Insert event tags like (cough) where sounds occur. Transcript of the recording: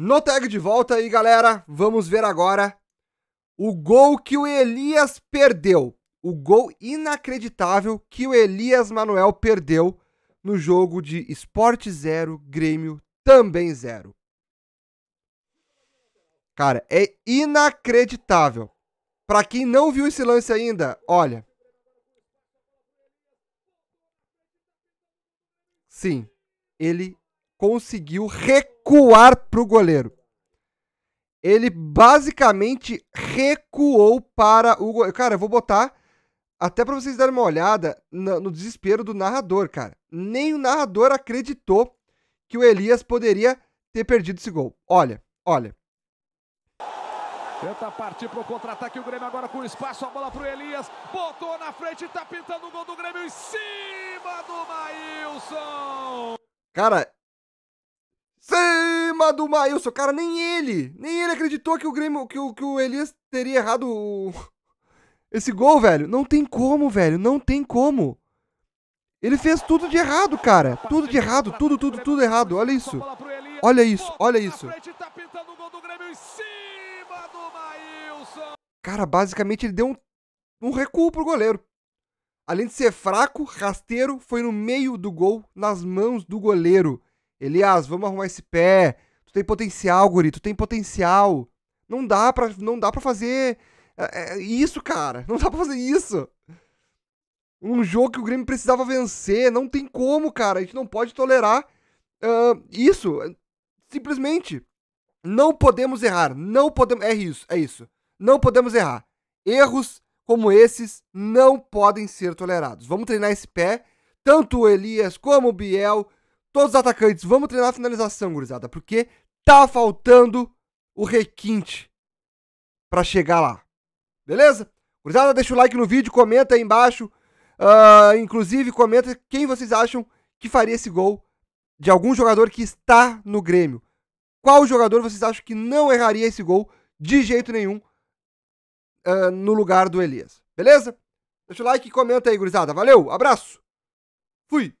No tag de volta aí, galera, vamos ver agora o gol que o Elias perdeu. O gol inacreditável que o Elias Manuel perdeu no jogo de Esporte Zero, Grêmio também zero. Cara, é inacreditável. Para quem não viu esse lance ainda, olha. Sim, ele conseguiu recuperar recuar para o goleiro. Ele basicamente recuou para o goleiro. Cara, eu vou botar até para vocês darem uma olhada no, no desespero do narrador, cara. Nem o narrador acreditou que o Elias poderia ter perdido esse gol. Olha, olha. Tenta partir pro contra-ataque o Grêmio agora com espaço, a bola pro Elias. Botou na frente, tá pintando o gol do Grêmio em cima do Maílson. Cara, do Maílson, cara, nem ele, nem ele acreditou que o Grêmio, que o, que o Elias teria errado o... (laughs) esse gol, velho. Não tem como, velho, não tem como. Ele fez tudo de errado, cara. Tudo de errado, tudo, tudo, tudo errado. Olha isso. Olha isso, olha isso. Cara, basicamente ele deu um, um recuo pro goleiro. Além de ser fraco, rasteiro, foi no meio do gol, nas mãos do goleiro. Elias, vamos arrumar esse pé. Tu tem potencial, guri, tu tem potencial. Não dá pra, não dá pra fazer é, é, isso, cara. Não dá pra fazer isso. Um jogo que o Grêmio precisava vencer. Não tem como, cara. A gente não pode tolerar uh, isso. Simplesmente. Não podemos errar. Não podemos. É isso, é isso. Não podemos errar. Erros como esses não podem ser tolerados. Vamos treinar esse pé. Tanto o Elias como o Biel Todos os atacantes, vamos treinar a finalização, gurizada, porque tá faltando o requinte para chegar lá. Beleza? Gurizada, deixa o like no vídeo, comenta aí embaixo. Uh, inclusive, comenta quem vocês acham que faria esse gol de algum jogador que está no Grêmio. Qual jogador vocês acham que não erraria esse gol de jeito nenhum uh, no lugar do Elias? Beleza? Deixa o like e comenta aí, gurizada. Valeu, abraço. Fui.